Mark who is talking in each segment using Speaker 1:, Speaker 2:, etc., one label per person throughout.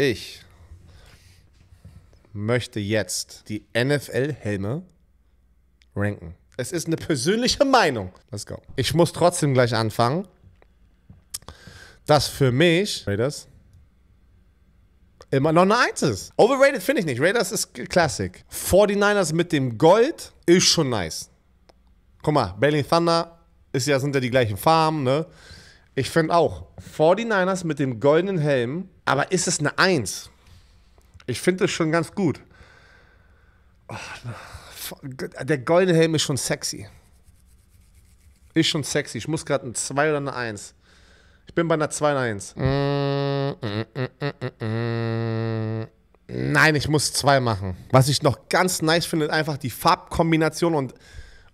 Speaker 1: Ich möchte jetzt die NFL-Helme ranken. Es ist eine persönliche Meinung. Let's go. Ich muss trotzdem gleich anfangen, dass für mich Raiders immer noch eine Eins ist. Overrated finde ich nicht. Raiders ist Classic. 49ers mit dem Gold ist schon nice. Guck mal, Berlin Thunder ist ja, sind ja die gleichen Farben, ne? Ich finde auch, 49ers mit dem goldenen Helm aber ist es eine Eins? Ich finde es schon ganz gut. Oh, der goldene Helm ist schon sexy. Ist schon sexy. Ich muss gerade eine 2 oder eine 1. Ich bin bei einer 2 und 1. Mm, mm, mm, Nein, ich muss 2 machen. Was ich noch ganz nice finde, ist einfach die Farbkombination und,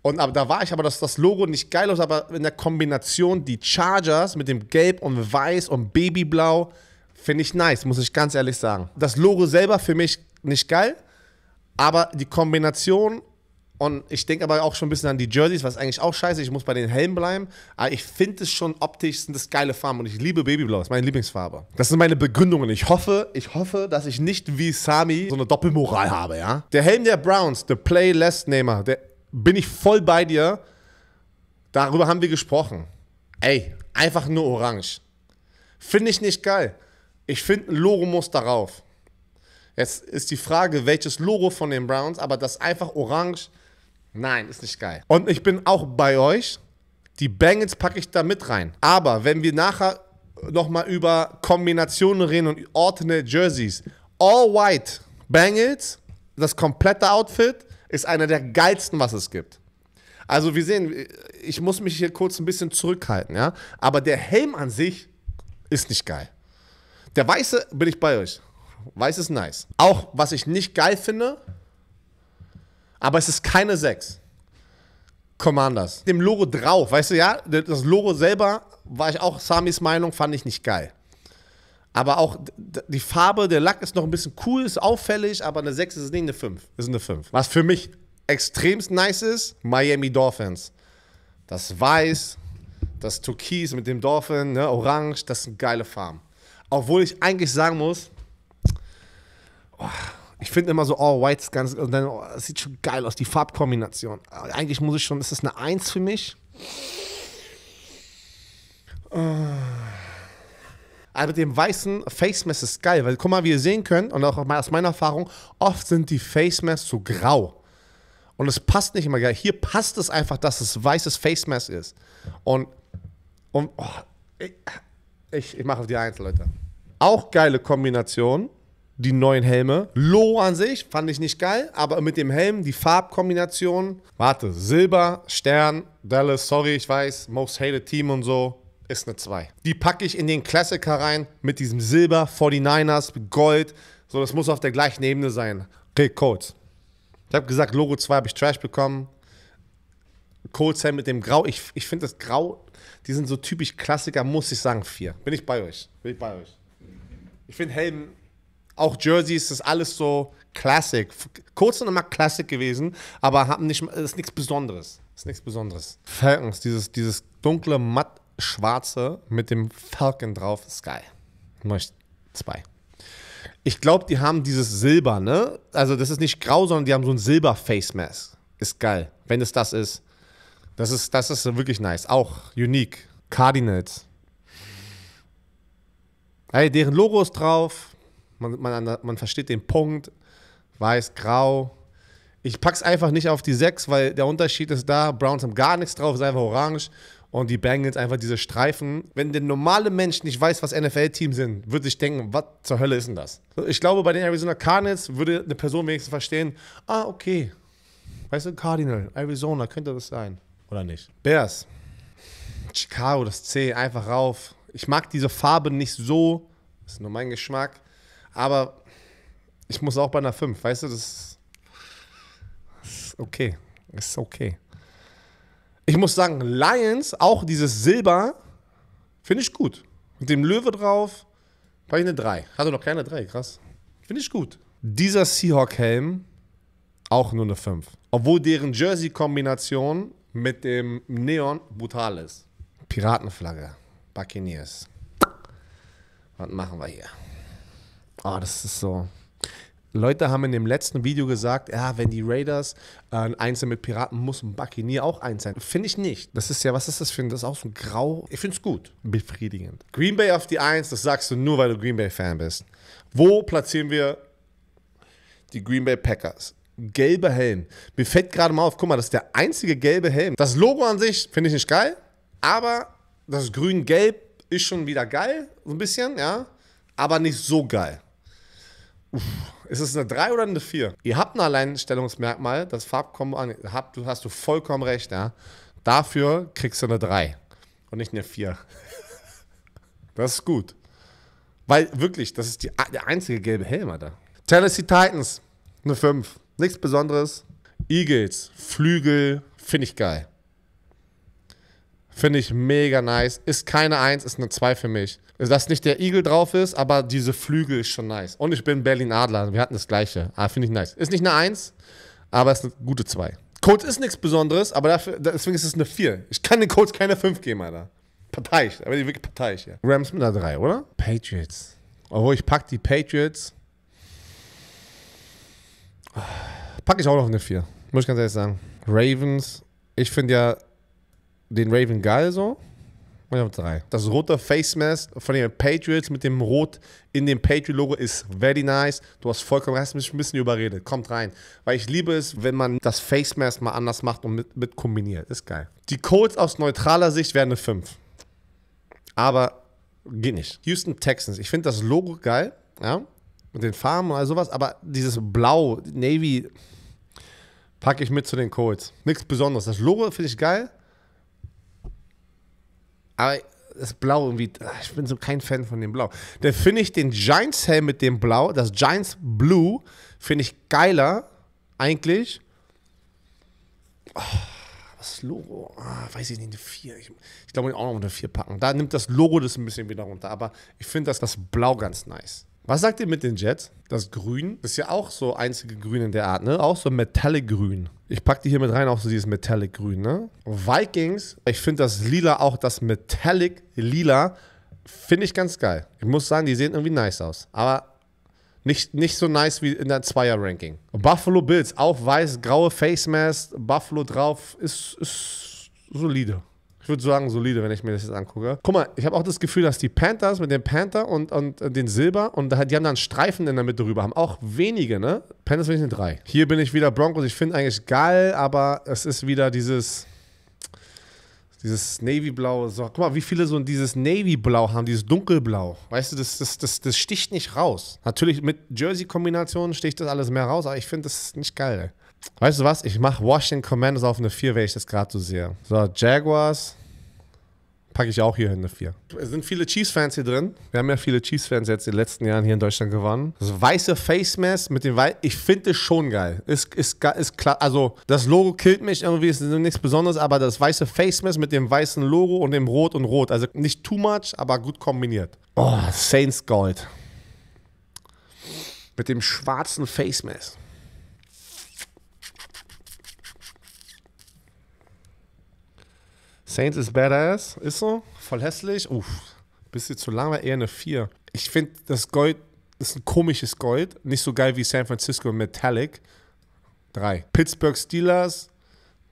Speaker 1: und aber da war ich aber, dass das Logo nicht geil ist, aber in der Kombination die Chargers mit dem Gelb und Weiß und Babyblau Finde ich nice, muss ich ganz ehrlich sagen. Das Logo selber für mich nicht geil, aber die Kombination und ich denke aber auch schon ein bisschen an die Jerseys, was eigentlich auch scheiße ist. Ich muss bei den Helmen bleiben. Aber ich finde es schon optisch sind das geile Farben und ich liebe Babyblau. Das ist meine Lieblingsfarbe. Das sind meine Begründungen. Ich hoffe, ich hoffe, dass ich nicht wie Sami so eine Doppelmoral habe, ja? Der Helm der Browns, the Play Less Nehmer, der bin ich voll bei dir. Darüber haben wir gesprochen. Ey, einfach nur orange. Finde ich nicht geil. Ich finde, ein Logo muss darauf. Jetzt ist die Frage, welches Logo von den Browns, aber das einfach orange, nein, ist nicht geil. Und ich bin auch bei euch, die Bengals packe ich da mit rein. Aber wenn wir nachher nochmal über Kombinationen reden und Alternate Jerseys, All White Bengals, das komplette Outfit, ist einer der geilsten, was es gibt. Also wir sehen, ich muss mich hier kurz ein bisschen zurückhalten, ja. Aber der Helm an sich ist nicht geil. Der weiße bin ich bei euch. Weiß ist nice. Auch was ich nicht geil finde, aber es ist keine 6. Commanders. Dem Logo drauf, weißt du, ja? Das Logo selber war ich auch Samis Meinung, fand ich nicht geil. Aber auch die Farbe, der Lack ist noch ein bisschen cool, ist auffällig, aber eine 6 ist nicht eine 5. Ist eine 5. Was für mich extremst nice ist, Miami Dolphins. Das Weiß, das Türkis mit dem Dolphin, ne, Orange, das sind geile Farben. Obwohl ich eigentlich sagen muss, oh, ich finde immer so All oh, Whites ganz, und dann, oh, das sieht schon geil aus, die Farbkombination. Eigentlich muss ich schon, ist das eine Eins für mich? Ah. Aber mit dem weißen Face Mask ist geil, weil guck mal, wie ihr sehen könnt, und auch aus meiner Erfahrung, oft sind die Face Masks so grau. Und es passt nicht immer geil. Hier passt es einfach, dass es weißes Face Mask ist. Und, und oh, ich, ich, ich mache auf die Eins, Leute. Auch geile Kombination. Die neuen Helme. Low an sich fand ich nicht geil, aber mit dem Helm, die Farbkombination. Warte, Silber, Stern, Dallas, sorry, ich weiß, Most Hated Team und so ist eine 2. Die packe ich in den Klassiker rein mit diesem Silber, 49ers, Gold. So, das muss auf der gleichen Ebene sein. Okay, Colts. Ich habe gesagt, Logo 2 habe ich Trash bekommen. Colts Helm mit dem Grau. Ich, ich finde das Grau, die sind so typisch Klassiker, muss ich sagen, 4. Bin ich bei euch? Bin ich bei euch? Ich finde Helm, auch Jerseys, das ist alles so Classic. Kurz und immer Classic gewesen, aber haben nicht, das ist nichts Besonderes. Das ist nichts Besonderes. Falcons, dieses, dieses dunkle, matt schwarze mit dem Falcon drauf, ist geil. Möchte zwei. Ich glaube, die haben dieses Silber, ne? Also, das ist nicht grau, sondern die haben so ein Silber-Face Mask. Ist geil, wenn es das ist. Das ist, das ist wirklich nice. Auch unique. Cardinals. Hey, deren Logo ist drauf. Man, man, man versteht den Punkt. Weiß, grau. Ich pack's einfach nicht auf die 6, weil der Unterschied ist da. Browns haben gar nichts drauf, ist einfach orange. Und die Bengals einfach diese Streifen. Wenn der normale Mensch nicht weiß, was NFL-Teams sind, würde ich denken, was zur Hölle ist denn das? Ich glaube, bei den Arizona Cardinals würde eine Person wenigstens verstehen, ah, okay. Weißt du, Cardinal, Arizona, könnte das sein. Oder nicht? Bears. Chicago, das C, einfach rauf. Ich mag diese Farbe nicht so. Das ist nur mein Geschmack. Aber ich muss auch bei einer 5. Weißt du, das ist okay. Das ist okay. Ich muss sagen, Lions, auch dieses Silber, finde ich gut. Mit dem Löwe drauf, habe ich eine 3. Hatte noch keine 3, krass. Finde ich gut. Dieser Seahawk-Helm, auch nur eine 5. Obwohl deren Jersey-Kombination mit dem Neon brutal ist. Piratenflagge. Buccaneers. Was machen wir hier? Oh, das ist so. Leute haben in dem letzten Video gesagt, ja, wenn die Raiders äh, ein Einzel mit Piraten muss ein Buccaneer auch eins sein. Finde ich nicht. Das ist ja, was ist das für ein, das ist auch so ein Grau. Ich finde es gut. Befriedigend. Green Bay auf die Eins, das sagst du nur, weil du Green Bay-Fan bist. Wo platzieren wir die Green Bay Packers? Gelber Helm. Mir fällt gerade mal auf, guck mal, das ist der einzige gelbe Helm. Das Logo an sich finde ich nicht geil, aber das Grün-Gelb ist schon wieder geil, so ein bisschen, ja, aber nicht so geil. Uff, ist es eine 3 oder eine 4? Ihr habt ein Alleinstellungsmerkmal, das Farbkombo, habt, hast du vollkommen recht, ja. Dafür kriegst du eine 3 und nicht eine 4. das ist gut. Weil wirklich, das ist die, der einzige gelbe Helm, Alter. Tennessee Titans, eine 5. Nichts Besonderes. Eagles, Flügel, finde ich geil. Finde ich mega nice. Ist keine Eins, ist eine Zwei für mich. Dass nicht der Igel drauf ist, aber diese Flügel ist schon nice. Und ich bin Berlin Adler, wir hatten das gleiche. Ah, finde ich nice. Ist nicht eine Eins, aber ist eine gute Zwei. Code ist nichts Besonderes, aber dafür, deswegen ist es eine Vier. Ich kann den Codes keine Fünf geben, Alter. Parteiisch, aber die wirklich parteiisch, ja. Rams mit einer Drei, oder? Patriots. Obwohl ich pack die Patriots. Packe ich auch noch eine Vier. Muss ich ganz ehrlich sagen. Ravens. Ich finde ja, den Raven geil so. Und ich habe drei. Das rote Face Mask von den Patriots mit dem Rot in dem Patriot-Logo ist very nice. Du hast vollkommen hast mich ein bisschen überredet. Kommt rein. Weil ich liebe es, wenn man das Face Mask mal anders macht und mit, mit kombiniert. Ist geil. Die Codes aus neutraler Sicht wären eine 5. Aber geht nicht. Houston Texans. Ich finde das Logo geil. Ja. Mit den Farben und all sowas. Aber dieses Blau, Navy, packe ich mit zu den Codes. Nichts Besonderes. Das Logo finde ich geil. Aber das Blau irgendwie, ah, ich bin so kein Fan von dem Blau. Dann finde ich den Giants Helm mit dem Blau, das Giants Blue, finde ich geiler eigentlich. Oh, das Logo, oh, weiß ich nicht, eine 4. Ich, ich glaube, ich auch noch eine 4 packen. Da nimmt das Logo das ein bisschen wieder runter, aber ich finde das, das Blau ganz nice. Was sagt ihr mit den Jets? Das Grün ist ja auch so einzige Grün in der Art, ne? Auch so Metallic Grün. Ich packe die hier mit rein, auch so dieses Metallic Grün, ne? Vikings, ich finde das Lila auch, das Metallic Lila, finde ich ganz geil. Ich muss sagen, die sehen irgendwie nice aus. Aber nicht, nicht so nice wie in der Zweier-Ranking. Buffalo Bills, auch weiß, graue Face Mask, Buffalo drauf, ist, ist solide. Ich würde sagen, solide, wenn ich mir das jetzt angucke. Guck mal, ich habe auch das Gefühl, dass die Panthers mit dem Panther und, und, äh, den Silber und die haben dann Streifen in der Mitte rüber, haben auch wenige, ne? Panthers bin ich eine 3. Hier bin ich wieder Broncos. Ich finde eigentlich geil, aber es ist wieder dieses dieses Navy-Blau. So, guck mal, wie viele so dieses Navy-Blau haben, dieses Dunkelblau. Weißt du, das, das, das, das sticht nicht raus. Natürlich mit Jersey-Kombinationen sticht das alles mehr raus, aber ich finde das nicht geil. Ey. Weißt du was? Ich mache Washington Commanders auf eine 4, wenn ich das gerade so sehe. So, Jaguars packe ich auch hier in eine 4. Es sind viele Chiefs-Fans hier drin. Wir haben ja viele Chiefs-Fans jetzt in den letzten Jahren hier in Deutschland gewonnen. Das weiße Face Mask mit dem weißen. Ich finde es schon geil. Ist, ist, ist klar. Also, das Logo killt mich irgendwie, ist nichts Besonderes, aber das weiße Face Mask mit dem weißen Logo und dem Rot und Rot. Also nicht too much, aber gut kombiniert. Oh, Saints Gold. Mit dem schwarzen Face Mask. Saints ist badass, ist so, voll hässlich. Uff, bisschen zu lang, war eher eine 4. Ich finde, das Gold ist ein komisches Gold, nicht so geil wie San Francisco Metallic. 3. Pittsburgh Steelers,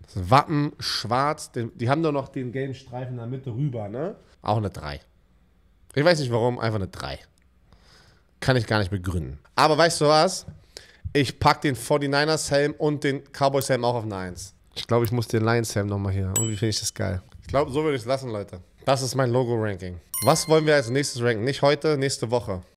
Speaker 1: das Wappen schwarz, die haben doch noch den gelben Streifen in der Mitte rüber, ne? Auch eine 3. Ich weiß nicht warum, einfach eine 3. Kann ich gar nicht begründen. Aber weißt du was? Ich pack den 49ers Helm und den Cowboys Helm auch auf eine 1. Ich glaube, ich muss den Lions Helm nochmal hier. Irgendwie finde ich das geil glaube, so würde ich es lassen, Leute. Das ist mein Logo-Ranking. Was wollen wir als nächstes ranken? Nicht heute, nächste Woche.